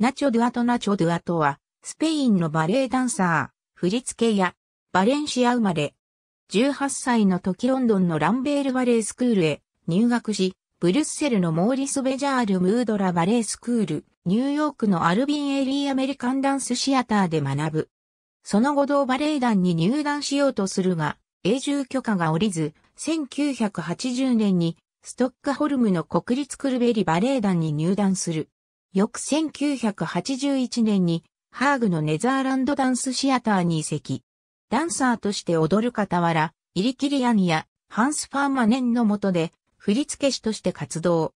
ナチョ・ドゥアト・ナチョ・ドゥアトは、スペインのバレエダンサー、振付や、バレンシア生まれ。18歳の時ロンドンのランベールバレエスクールへ入学し、ブルッセルのモーリス・ベジャール・ムードラバレエスクール、ニューヨークのアルビン・エリー・アメリカンダンスシアターで学ぶ。その後同バレエ団に入団しようとするが、永住許可が下りず、1980年にストックホルムの国立クルベリバレエ団に入団する。翌1981年に、ハーグのネザーランドダンスシアターに移籍。ダンサーとして踊る傍ら、イリキリアンやハンス・ファーマネンの下で、振付師として活動。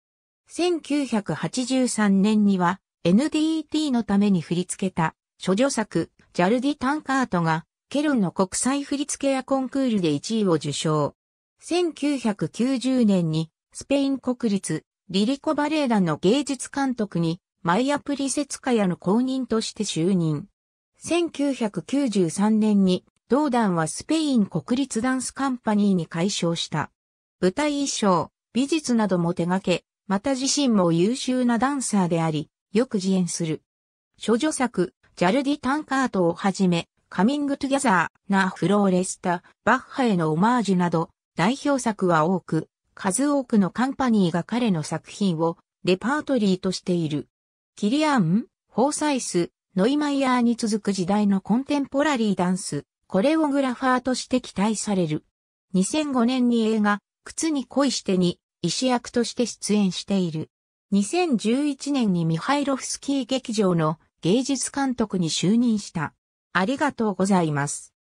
1983年には、NDT のために振り付けた、諸女作、ジャルディ・タンカートが、ケロンの国際振付屋コンクールで1位を受賞。1990年に、スペイン国立リリコバレエ団の芸術監督に、マイア・プリセツカヤの公認として就任。1993年に、同団はスペイン国立ダンスカンパニーに改称した。舞台衣装、美術なども手掛け、また自身も優秀なダンサーであり、よく自演する。諸女作、ジャルディ・タンカートをはじめ、カミング・トゥ・ギャザー、ナ・フローレスタ、バッハへのオマージュなど、代表作は多く、数多くのカンパニーが彼の作品をレパートリーとしている。キリアン、ホーサイス、ノイマイヤーに続く時代のコンテンポラリーダンス、コレオグラファーとして期待される。2005年に映画、靴に恋してに、医師役として出演している。2011年にミハイロフスキー劇場の芸術監督に就任した。ありがとうございます。